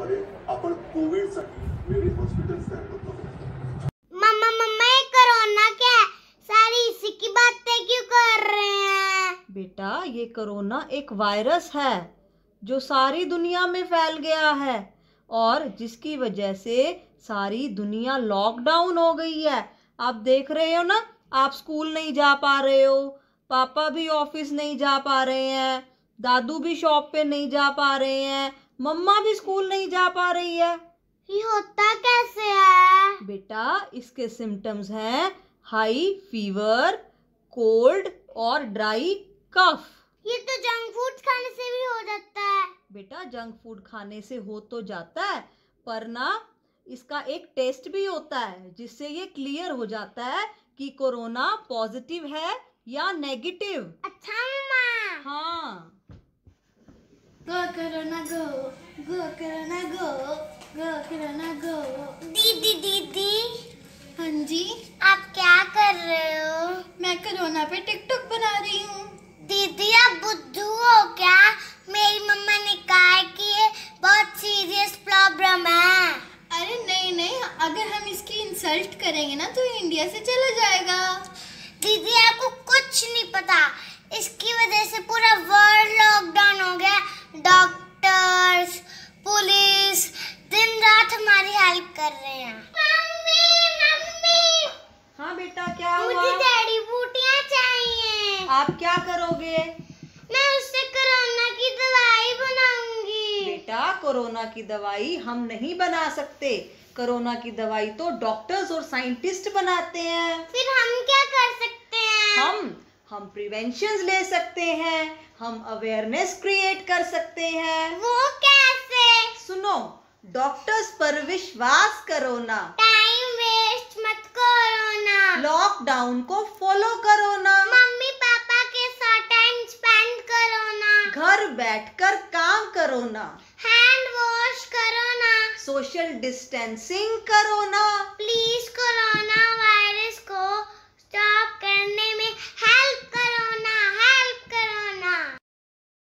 मम्मा मम्मा ये कोरोना क्या है सारी इसी की बातें क्यों कर रहे हैं बेटा ये कोरोना एक वायरस है जो सारी दुनिया में फैल गया है और जिसकी वजह से सारी दुनिया लॉकडाउन हो गई है आप देख रहे हो ना आप स्कूल नहीं जा पा रहे हो पापा भी ऑफिस नहीं जा पा रहे हैं दादू भी शॉप पे नहीं जा पा रहे हैं मम्मा भी स्कूल नहीं जा पा रही है ये होता कैसे है बेटा इसके सिम्टम्स हैं हाई फीवर कोल्ड और ड्राई कफ ये तो जंक फूड खाने से भी हो जाता है बेटा जंक फूड खाने से हो तो जाता है पर ना इसका एक टेस्ट भी होता है जिससे ये क्लियर हो जाता है कि कोरोना पॉजिटिव है या नेगेटिव अच्छा मम्मा हाँ Corona go, go Corona go, go Corona go. दीदी दीदी हाँ जी आप क्या कर रहे हो मैं कोरोना पे टिकटॉक बना रही हूँ दीदी आप बुद्धू हो क्या मेरी मम्मा ने कहा कि ये बहुत सीरियस प्रॉब्लम है अरे नहीं नहीं अगर हम इसकी इंसल्ट करेंगे ना तो इंडिया से चला जाएगा दीदी आपको कुछ नहीं पता इसकी वजह से पूरा कर रहे हैं मम्मी मम्मी हाँ बेटा क्या हुआ मुझे जड़ी बूटियाँ चाहिए आप क्या करोगे मैं उससे कोरोना की दवाई बनाऊंगी बेटा कोरोना की दवाई हम नहीं बना सकते कोरोना की दवाई तो डॉक्टर्स और साइंटिस्ट बनाते हैं फिर हम क्या कर सकते हैं हम हम प्रिवेंशन ले सकते हैं हम अवेयरनेस क्रिएट कर सकते हैं वो डॉक्टर्स पर विश्वास करो ना टाइम वेस्ट मत करो ना लॉकडाउन को फॉलो करो ना मम्मी पापा के साथ टाइम स्पेंड करो ना घर बैठकर काम करो ना हैंड वॉश करो ना सोशल डिस्टेंसिंग करो ना प्लीज कोरोना वायरस